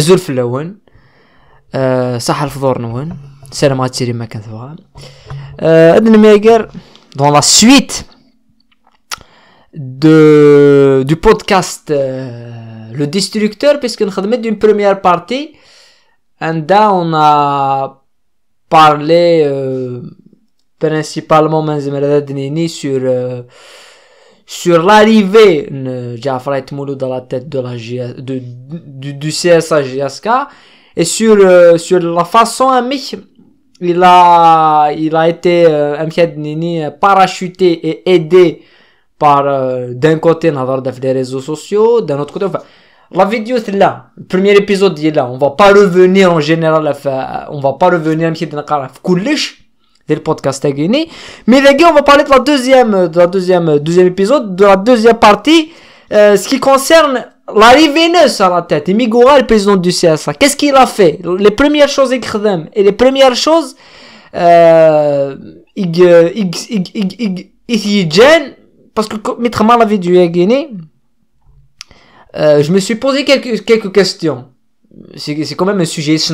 Je vous remercie. Je vous remercie. Je vous remercie. Dans la suite du podcast Le Destructeur, puisque nous avons une première partie, on a parlé euh, principalement sur. Euh, sur l'arrivée de Jafar Mouloud dans la tête de la de, du, du, CSA et sur, euh, sur la façon mec il a, il a été euh, Nini parachuté et aidé par euh, d'un côté Nadardaf des réseaux sociaux, d'un autre côté. Enfin, la vidéo c'est là, le premier épisode est là, on va pas revenir en général, on va pas revenir à Mkhid dès le podcast Taguini. Mais les on va parler de la deuxième, de la deuxième, deuxième épisode, de la deuxième partie, euh, ce qui concerne l'arrivée Venus à la tête. Et le président du CSA. Qu'est-ce qu'il a fait Les premières choses qu'il a et les premières choses, euh, il, euh, gêne, parce que, mettre mal la vie du Guinée, euh, je me suis posé quelques, quelques questions. C'est quand même un sujet, je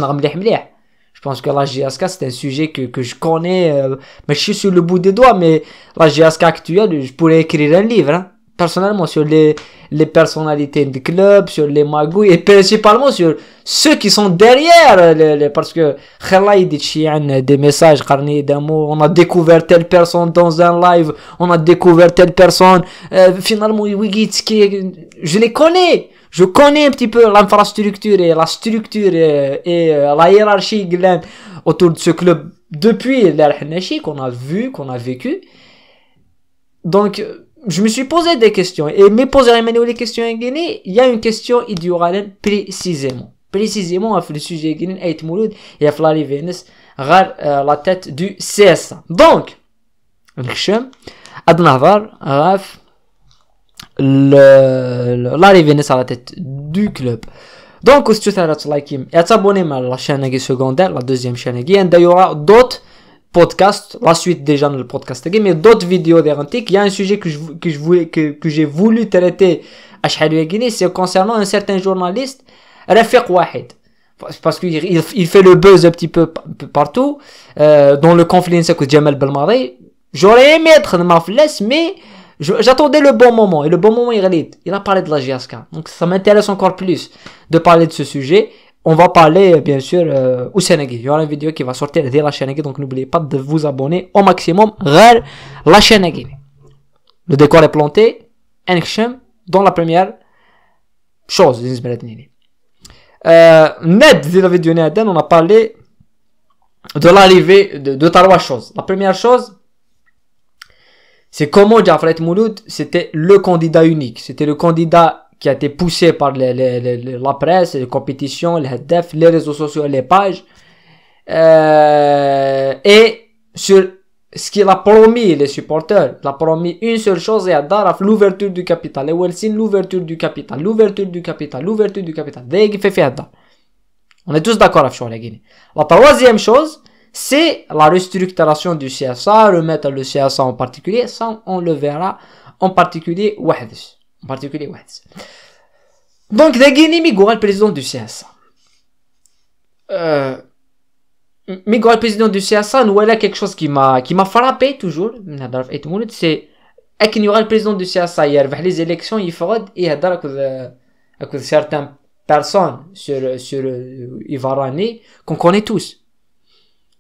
je pense que la GSK, c'est un sujet que, que je connais, euh, mais je suis sur le bout des doigts, mais la GSK actuelle, je pourrais écrire un livre. Hein personnellement sur les, les personnalités du club, sur les magouilles et principalement sur ceux qui sont derrière. Euh, les, les, parce que euh, des messages, on a découvert telle personne dans un live, on a découvert telle personne. Euh, finalement, je les connais. Je connais un petit peu l'infrastructure et la structure euh, et, la hiérarchie autour de ce club depuis l'Al-Hanashi qu'on a vu, qu'on a vécu. Donc, je me suis posé des questions. Et me poser les questions guinée. il y a une question idéale précisément. Précisément, le sujet guinéen est mouloud et à l'arrivée la tête du CSA. Donc, Adnavar, l'arrivée à la tête du club. Donc, si tu as like et à t'abonner à la chaîne secondaire, la deuxième chaîne, il y aura d'autres podcast, la suite déjà dans le podcast mais d'autres vidéos d'Erantique. Il y a un sujet que je, voulais, que, j'ai voulu traiter à Guinée, c'est concernant un certain journaliste, Rafiq Wahid, Parce qu'il il fait le buzz un petit peu partout, euh, dans le conflit avec Jamal Belmari. J'aurais aimé être dans ma flèche, mais j'attendais le bon moment. Et le bon moment, il est Il a parlé de la GSK. Donc ça m'intéresse encore plus de parler de ce sujet on va parler bien sûr euh, au Sénégal. Il y aura une vidéo qui va sortir dès la chaîne donc n'oubliez pas de vous abonner au maximum vers la chaîne Le décor est planté, action dans la première chose. Euh, net de la vidéo on a parlé de l'arrivée de, de trois choses. La première chose, c'est comment Jafret Mouloud, c'était le candidat unique, c'était le candidat qui a été poussé par la presse, les compétitions, les def les réseaux sociaux, les pages, euh, et sur ce qu'il a promis les supporters. Il a promis une seule chose et à Daraf, l'ouverture du capital. Et Wilson, l'ouverture du capital, l'ouverture du capital, l'ouverture du capital. On est tous d'accord avec la Guinée. La troisième chose, c'est la restructuration du CSA, remettre le CSA en particulier, ça on le verra en particulier Wahdis en particulier oui. Donc, Nagini Migura, le président du CSA. Euh, le président du CSA, nous a quelque chose qui m'a, qui m'a frappé toujours, c'est, qu'il y aura le président du CSA, hier, vers les élections, il fera, et il avec certaines personnes sur, sur, euh, qu'on connaît tous.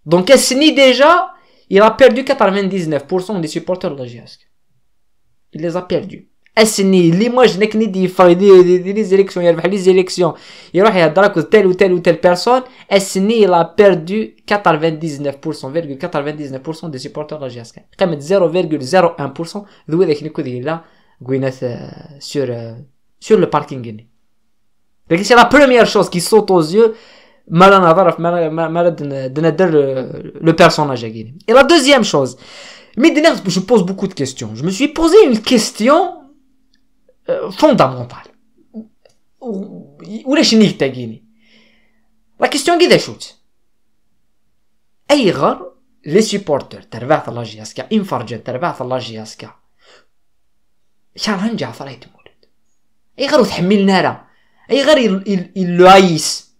Donc, est ni déjà, il a perdu 99% des supporters de la Il les a perdus l'image a de élections, il élections. telle ou telle ou personne. perdu des supporters de euh, sur euh, sur le parking. C'est la première chose qui saute aux yeux le personnage Et la deuxième chose, je pose beaucoup de questions. Je me suis posé une question. فوندامونتال ولاش نيك تاكيني لا كيستيون كي شوت اي غار لي سيبورتور تربع لا جياسكا انفرجن تربع لا جياسكا شان جعفر هي تمولد اي غار تحمل نارا اي غار يل يل عيس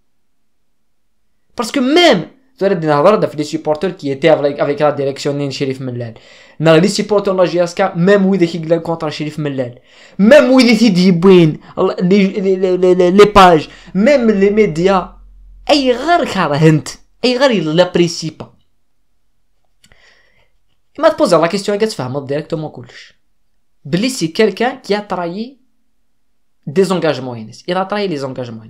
باسكو ميم Toi, tu as des supporters qui étaient avec, avec la direction de Sheriff Mellal. Mais les supporters de la GSK, même où ils étaient contre Sheriff Mellal, même où ils étaient bouin, les pages, même les médias, ils ne l'apprécient pas. Il m'a posé la question, et tu fais directement coach. Bli, c'est quelqu'un qui a trahi des engagements Il a trahi les engagements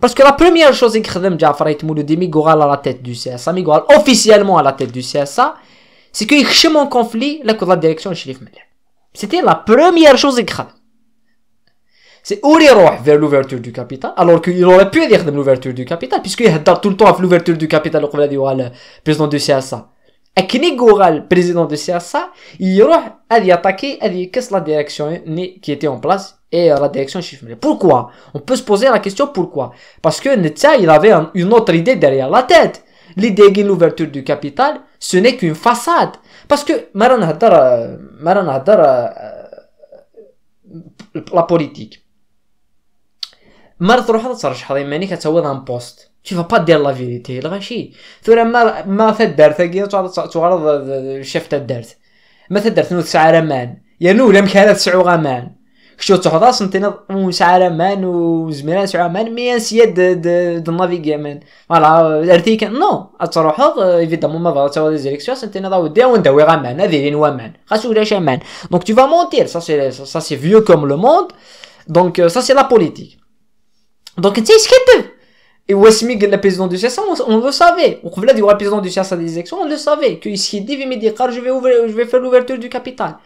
Parce que la première chose que Khadem Jafar Mouloudimi à la tête du CSA, Migoral officiellement à la tête du CSA, c'est qu'il chème en conflit la la direction de Sherif C'était la première chose que C'est C'est Ouri vers l'ouverture du capital, alors qu'il aurait pu dire l'ouverture du capital, puisqu'il a tout le temps à l'ouverture du capital, le président du CSA. Et Aknigoral, président de CSA, il va attaquer, il casser la direction qui était en place et euh, la direction chiffrée. Pourquoi On peut se poser la question pourquoi Parce que Netza, il avait une autre idée derrière la tête. L'idée de l'ouverture du capital, ce n'est qu'une façade. Parce que Maran Hadar, euh, Maran euh, la politique. ça a un poste. شوف با دير لا dire la vérité الغشي ثورا ما ما تدارت كي تغرض الشاف تدارت ما تدارت نو تسعى رمان يا نو لم كانت تسعو غمان شو تحضاص انت وسعى رمان وزميران سعى رمان مي انسيا د نافيغي مان فوالا ارتيك نو تروحض ايفيدامون ما ضرا تاو ديزيليكسيون انت نضا ودي ونداوي غمان هذه لين ومان خاصو ولاش امان دونك تو فا مونتير سا سي سا سي فيو كوم لو موند دونك سا سي لا بوليتيك دونك انت اش كتب Et Wasmig le président du CSA, on, le savait. On revenait du président du CSA des élections, on le savait. Que ici, je vais, ouvrir, je vais faire l'ouverture du capital.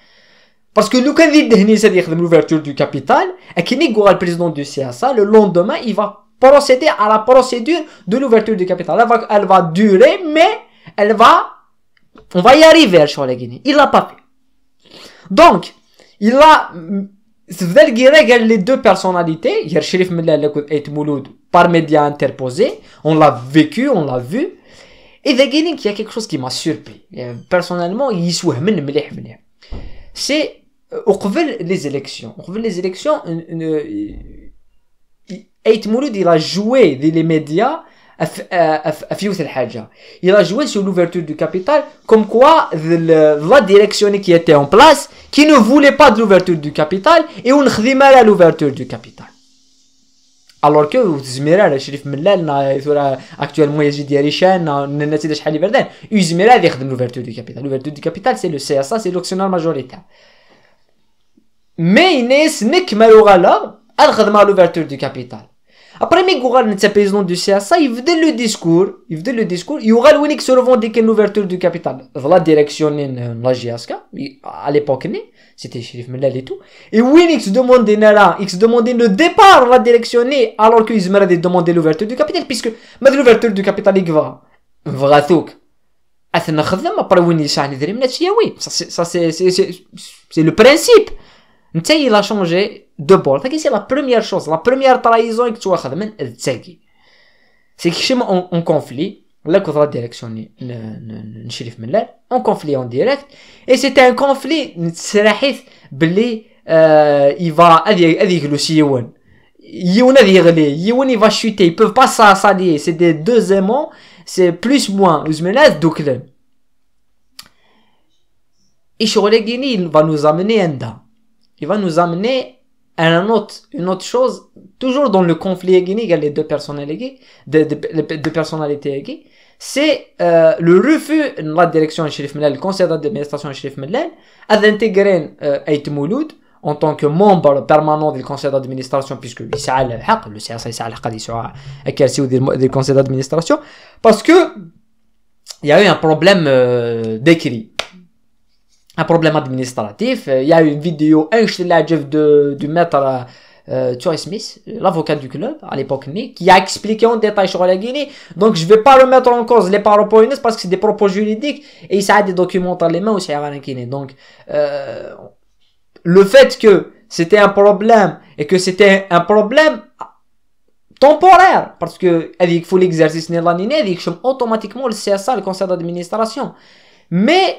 Parce que Lucas dit c'est-à-dire l'ouverture du capital, et aura le président du CSA, le lendemain, il va procéder à la procédure de l'ouverture du capital. Elle va, elle va durer, mais elle va, on va y arriver, sur la Guinée. Il l'a pas fait. Donc, il a Svel que elle, les deux personnalités, hier, Sherif et Mouloud, par médias interposés, on l'a vécu, on l'a vu. Et The il y a quelque chose qui m'a surpris. Euh, personnellement, il souhait, mais il C'est, au euh, revoir les élections. Au les élections, Et euh, Mouloud, il a joué les médias, il a joué sur l'ouverture du capital comme quoi la direction qui était en place qui ne voulait pas de l'ouverture du capital et on a dit l'ouverture du capital alors que le shérif Mellal euh, actuellement Yézid Yarishan on ne sait faire il ne l'ouverture du capital l'ouverture du capital c'est le CSA c'est l'optionnal majoritaire mais il n'est pas comme ça l'ouverture du capital après, mais Goural n'est président du CSA, il faisait le discours, il faisait le discours, il y aura le se l'ouverture du capital. Voilà, directionné euh, la GSK, à l'époque, c'était Chérif Mellal et tout. Et Winix demandait Nara, il se demandait le départ, la directionné, alors que Ismail demandait l'ouverture du capital, puisque, mais l'ouverture du capital, il va. Voilà, tout. Après, Winix, eh ça, c'est le principe il a changé de bord. C'est la première chose, la première trahison que tu as fait. C'est que chez en, en conflit, la la direction Nchirif Mellar, en conflit en direct, et c'était un conflit, Serahif, blé, il va avec le Yone. Youn a viré, Youn il va chuter, ils peuvent pas ça. Ça c'est des deux aimants, c'est plus moins, Ouzmelaz, e Douklen. Et Chouré Guinée, il va nous amener un il va nous amener à un autre, une autre chose, toujours dans le conflit avec les deux personnalités, de, c'est euh, le refus de la direction de Sheriff le conseil d'administration de Sheriff à d'intégrer euh, Mouloud en tant que membre permanent du conseil d'administration, puisque le CSA est à du conseil d'administration, parce que il y a eu un problème euh, d'écrit un problème administratif. Euh, il y a une vidéo Un de du maître euh, euh Smith, l'avocat du club à l'époque qui a expliqué en détail sur la Guinée. Donc je ne vais pas le mettre en cause les propos parce que c'est des propos juridiques et ça a des documents dans les mains aussi à la Guinée. Donc euh, le fait que c'était un problème et que c'était un problème temporaire parce que avec faut l'exercice n'est automatiquement le CSA le conseil d'administration mais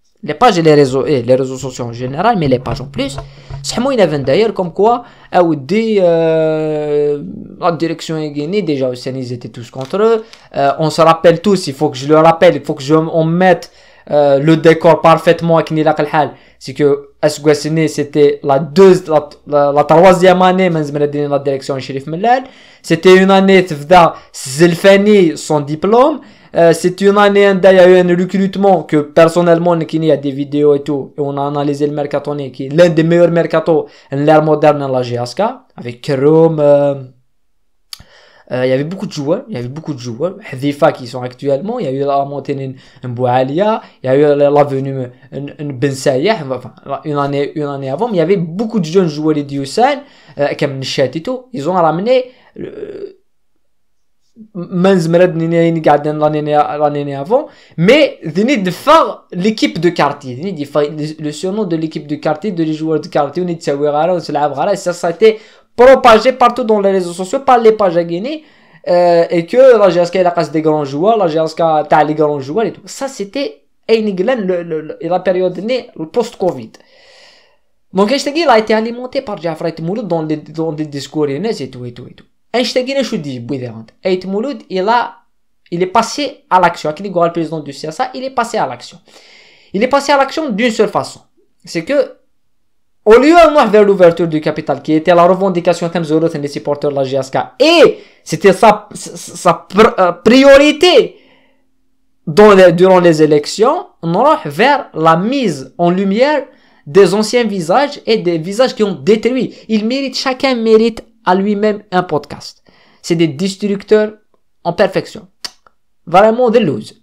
les pages et les réseaux et les réseaux sociaux en général mais les pages en plus c'est moi une d'ailleurs comme quoi à ah des la euh, direction est gagnée déjà aussi ils étaient tous contre eux euh, on se rappelle tous il faut que je le rappelle il faut que je on mette euh, le décor parfaitement à hal c'est que Asgwassini c'était la deux la, la troisième année de la direction Shérif Mellal c'était une année Tfda Zelfani son diplôme euh, c'est une année, il y a eu un recrutement que personnellement, il y a des vidéos et tout. Et on a analysé le mercato, qui est l'un des meilleurs mercato en l'ère moderne en la GSK. Avec Chrome euh, euh, il y avait beaucoup de joueurs, il y avait beaucoup de joueurs, Hadifa qui sont actuellement, il y a eu la montée Mboualia, il y a eu la venue Ben Sayah, une année, une année avant, mais il y avait beaucoup de jeunes joueurs de Diocène, euh, comme Nishat et tout, ils ont ramené, l'année avant, mais ils de faire l'équipe de quartier. le surnom de l'équipe de quartier, de les joueurs de quartier, on ça, ça a été propagé partout dans les réseaux sociaux par les pages euh, et que la GSK la cas des grands joueurs, la GSK t'as les grands joueurs et tout. Ça c'était la période post-Covid. Donc, il a été alimenté par Jafra Mouloud dans des discours et tout et tout et tout. Einstein, Mouloud, il il est passé à l'action. le président du CSA, il est passé à l'action. Il est passé à l'action d'une seule façon. C'est que, au lieu de vers l'ouverture du capital, qui était la revendication des supporters de la GSK, et c'était sa, sa euh, priorité dans durant les élections, on va vers la mise en lumière des anciens visages et des visages qui ont détruit. Il mérite chacun mérite à lui-même un podcast. C'est des destructeurs en perfection. Vraiment des lose.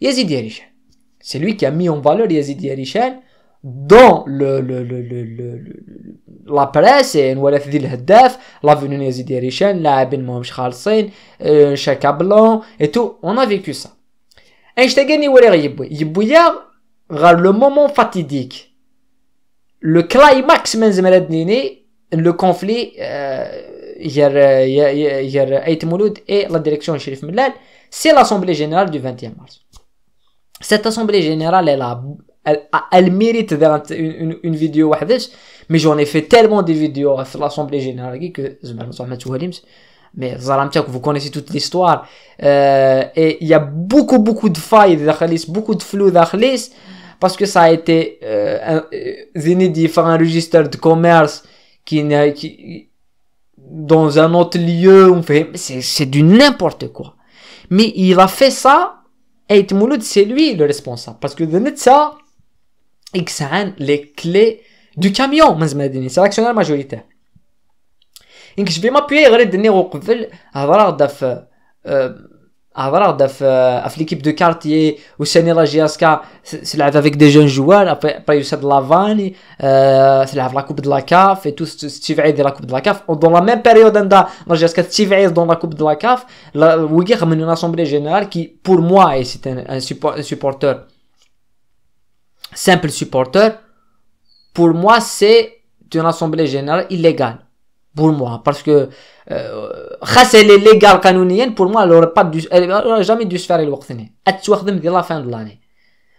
Yazidi C'est lui qui a mis en valeur Yazidi dans le, le, le, le, la presse et Nwalaf le Haddaf, l'avenue Yazidi la l'Abin Mohamed Khalsin, euh, Chaka Blanc et tout. On a vécu ça. Einstein Yibouya, le moment fatidique, le climax Menzimradnini, le conflit hier غير ايت et la direction ديريكسيون شريف ملال C'est l'assemblée générale du 21 mars cette assemblée générale elle elle, mérite une, une, vidéo mais j'en ai fait tellement de vidéos sur l'assemblée générale que mais vous connaissez toute l'histoire euh, et il y a beaucoup beaucoup de failles beaucoup de flou parce que ça a été euh, un, un, euh, un registre de commerce qui, qui dans un autre lieu, on fait, c'est du n'importe quoi. Mais il a fait ça, et Mouloud, c'est lui le responsable. Parce que de ça, il les clés du camion, c'est l'actionnaire majoritaire. Donc je vais m'appuyer, je vais donner au قبل, Avrard ah, euh, l'équipe de quartier au Sénéra c'est avec des jeunes joueurs après après Youssef Lavani euh, c'est la Coupe de la CAF et tout Steve de la Coupe de la CAF dans la même période anda la GSK Steve dans la Coupe de la CAF la a mené une assemblée générale qui pour moi c'est un, un, support, un supporter simple supporter pour moi c'est une assemblée générale illégale pour moi parce que euh, خاصة لي ليغال قانونيا بور موا لو با دو جامي دو سفاري الوقت هنا اتوخدم ديال لا فان دو لاني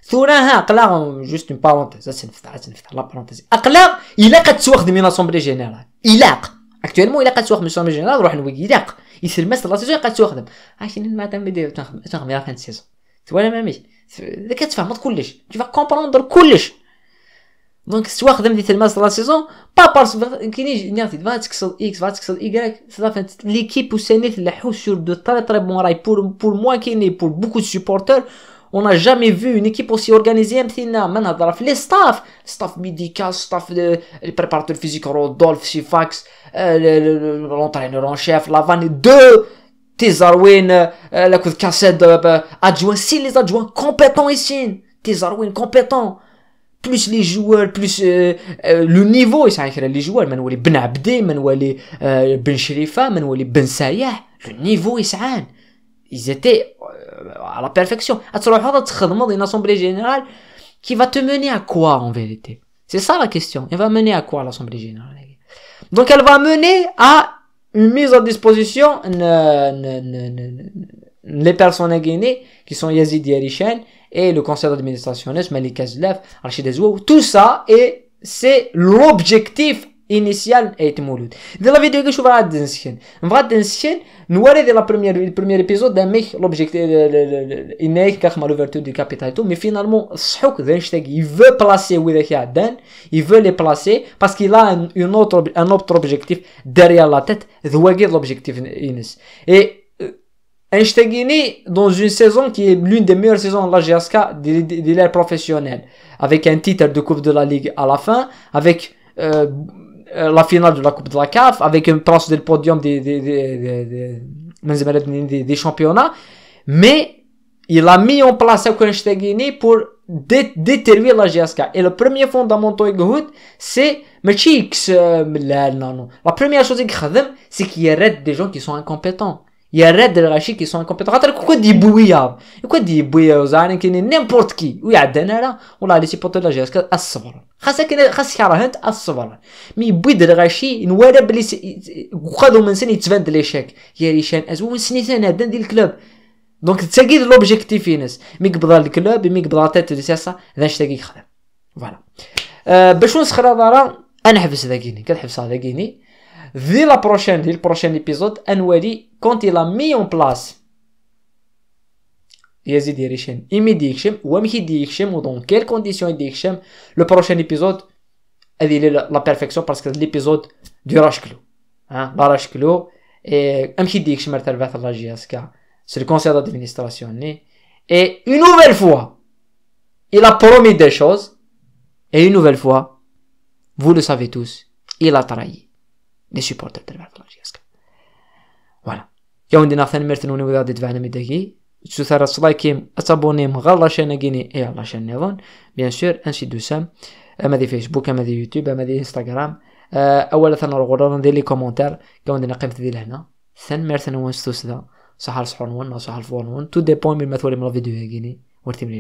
ثوراها اقلا جوست اون بارونتيز تنفتح تنفتح لا بارونتيز اقلا الا كتوخد من لاسومبلي جينيرال الا اكتوالمون الا كتوخد من لاسومبلي جينيرال روح نوي الا يسلمس لا سيزون كتوخدم عشان ما تنبدا تنخدم تنخدم يا فان سيزون توالا مامي كتفهم كلش تي فا كومبروندر كلش Donc, si tu vois, quand tu as dit le de la saison, pas parce que tu as dit 26 x 26 Y l'équipe où c'est l'équipe c'est le sur de très très bons rails. Pour, pour moi qui est pour beaucoup de supporters, on n'a jamais vu une équipe aussi organisée, même si tu n'as, même si les staffs, staff médical, staff de, les préparateurs physiques, Rodolphe, Sifax, euh, l'entraîneur en chef, Lavane, deux, Tesarwin, euh, la coute cassette, euh, adjoint, si les adjoints compétents ici, Tesarwin compétents. Plus les joueurs, plus euh, euh, le niveau, les joueurs, Ben les Ben ils étaient euh, à la perfection تروح هذا تخدمض une assemblée générale qui va te mener à quoi en vérité c'est ça la question elle va mener à quoi l'assemblée générale donc elle va mener à une mise à disposition les personnes Guinée, qui sont yazidis et et le conseil d'administration, Malik Azlef, Rachid Azouaou, tout ça, et c'est l'objectif initial est mouloud. Dans la vidéo que je vais vous montrer, on va montrer nous allons dans première le premier épisode d'un l'objectif il est qu'à l'ouverture du capital tout mais finalement Souk il veut placer où il il veut les placer parce qu'il a un, autre un autre objectif derrière la tête, l'objectif initial. Et Einsteigini, dans une saison qui est l'une des meilleures saisons de la GSK de l'ère professionnelle, avec un titre de Coupe de la Ligue à la fin, avec euh, la finale de la Coupe de la CAF, avec une place du podium des, des, des, des, championnats, mais il a mis en place Einsteigini pour détruire la GSK. Et le premier fondamental c'est euh, la première chose qu'il c'est qu'il arrête des gens qui sont incompétents. يا راد الغاشي كي سون كومبيتون خاطر دي بويا كوكو دي بويا زعما كاين نيمبورت كي ويعدنا راه والله لي سيبوتو لا جيرس الصبر خاصك خاصك راهنت الصبر مي دي الغاشي نوالا بلي وخذو من سن دي ليشيك يا ريشان از ومن سني انا ديال الكلوب دونك تساقيد لوبجيكتيف ينس مي قبضا الكلوب مي قبضا تات سياسا ذا شتاكي يخدم فوالا باش نسخر انا نحبس ذاكيني كنحبس ذاكيني vu la prochaine, le prochain épisode, Anwari, quand il a mis en place Yazid Irishen, il me dit Hichem, ou me dit Hichem, ou dans quelles conditions il dit Hichem, le prochain épisode, il est la perfection parce que l'épisode du Rashklou. Hein, la Rashklou, et Amhi dit Hichem, c'est le conseil d'administration. Et une nouvelle fois, il a promis des choses, et une nouvelle fois, vous le savez tous, il a trahi. les supporters تبع فلانجيسكا فوالا يا عندنا ثاني مرتنوني وذا دفعنا مداكي سو ثرا سلايكيم اتابوني مغلا لاشين اكيني اي لاشين نيفون بيان سور انسي دو سام اما دي فيسبوك اما دي يوتيوب اما دي انستغرام اولا ثنا الغرور ندير لي كومونتير كي عندنا قيمت ديال هنا ثان مرتنون ستوسدا صح صحون ون صح الفون ون تو دي بوين من مثولي من الفيديو اكيني ورتي